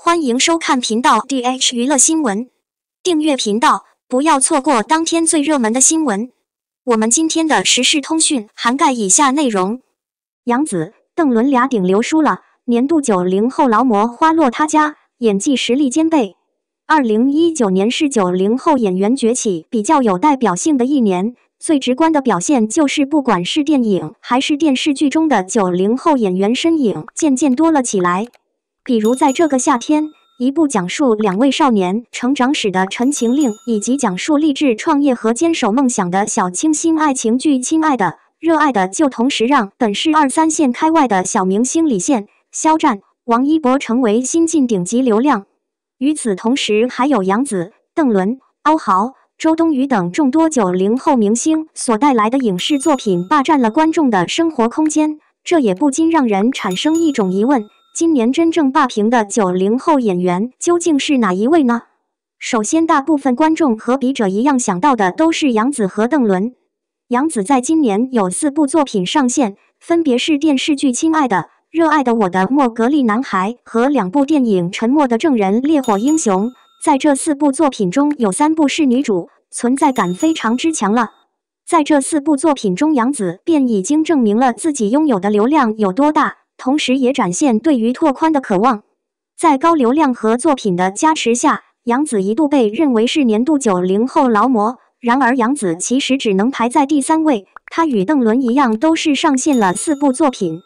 欢迎收看频道 DH 娱乐新闻，订阅频道，不要错过当天最热门的新闻。我们今天的时事通讯涵盖以下内容：杨紫、邓伦俩顶流输了，年度九零后劳模花落他家，演技实力兼备。二零一九年是九零后演员崛起比较有代表性的一年，最直观的表现就是，不管是电影还是电视剧中的九零后演员身影，渐渐多了起来。比如，在这个夏天，一部讲述两位少年成长史的《陈情令》，以及讲述励志创业和坚守梦想的小清新爱情剧《亲爱的》，热爱的，就同时让本市二三线开外的小明星李现、肖战、王一博成为新晋顶级流量。与此同时，还有杨紫、邓伦、欧豪、周冬雨等众多九零后明星所带来的影视作品霸占了观众的生活空间，这也不禁让人产生一种疑问。今年真正霸屏的九零后演员究竟是哪一位呢？首先，大部分观众和笔者一样想到的都是杨紫和邓伦。杨紫在今年有四部作品上线，分别是电视剧《亲爱的》、《热爱的》、《我的莫格利男孩》和两部电影《沉默的证人》、《烈火英雄》。在这四部作品中有三部是女主，存在感非常之强了。在这四部作品中，杨紫便已经证明了自己拥有的流量有多大。同时，也展现对于拓宽的渴望。在高流量和作品的加持下，杨紫一度被认为是年度九零后劳模。然而，杨紫其实只能排在第三位。她与邓伦一样，都是上线了四部作品。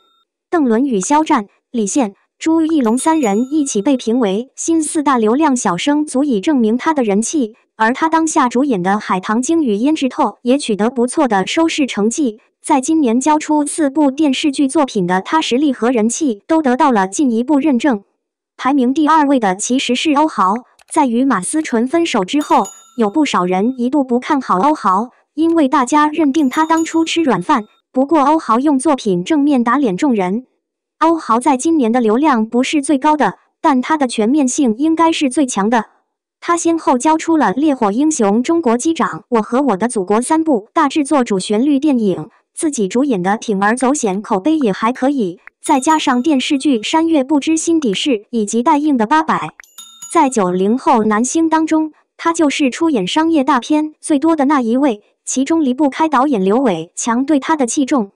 邓伦与肖战、李现、朱一龙三人一起被评为新四大流量小生，足以证明他的人气。而他当下主演的《海棠经与《胭脂透》也取得不错的收视成绩。在今年交出四部电视剧作品的他，实力和人气都得到了进一步认证。排名第二位的其实是欧豪。在与马思纯分手之后，有不少人一度不看好欧豪，因为大家认定他当初吃软饭。不过，欧豪用作品正面打脸众人。欧豪在今年的流量不是最高的，但他的全面性应该是最强的。他先后交出了《烈火英雄》《中国机长》《我和我的祖国》三部大制作主旋律电影。自己主演的《铤而走险》口碑也还可以，再加上电视剧《山月不知心底事》以及待映的《八百》，在九零后男星当中，他就是出演商业大片最多的那一位。其中离不开导演刘伟强对他的器重，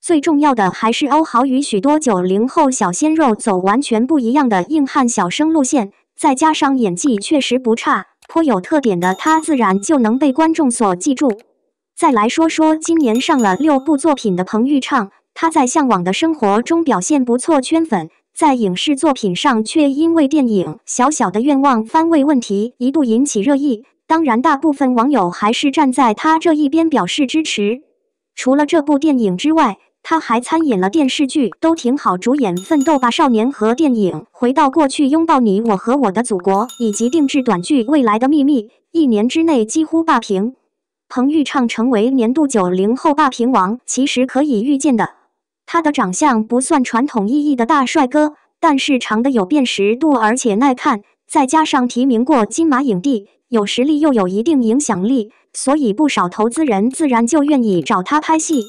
最重要的还是欧豪与许多九零后小鲜肉走完全不一样的硬汉小生路线，再加上演技确实不差、颇有特点的他，自然就能被观众所记住。再来说说今年上了六部作品的彭昱畅，他在《向往的生活》中表现不错圈粉，在影视作品上却因为电影《小小的愿望》番位问题一度引起热议。当然，大部分网友还是站在他这一边表示支持。除了这部电影之外，他还参演了电视剧《都挺好》，主演《奋斗吧少年》和电影《回到过去拥抱你》，我和我的祖国，以及定制短剧《未来的秘密》，一年之内几乎霸屏。彭昱畅成为年度九零后霸屏王，其实可以预见的。他的长相不算传统意义的大帅哥，但是长得有辨识度，而且耐看。再加上提名过金马影帝，有实力又有一定影响力，所以不少投资人自然就愿意找他拍戏。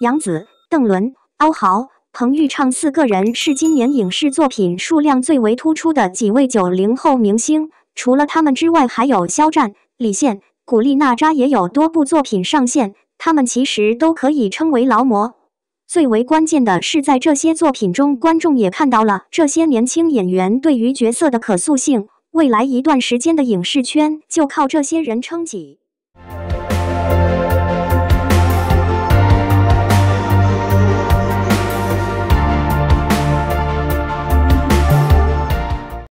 杨紫、邓伦、欧豪、彭昱畅四个人是今年影视作品数量最为突出的几位九零后明星。除了他们之外，还有肖战、李现。古力娜扎也有多部作品上线，他们其实都可以称为劳模。最为关键的是，在这些作品中，观众也看到了这些年轻演员对于角色的可塑性。未来一段时间的影视圈，就靠这些人撑起。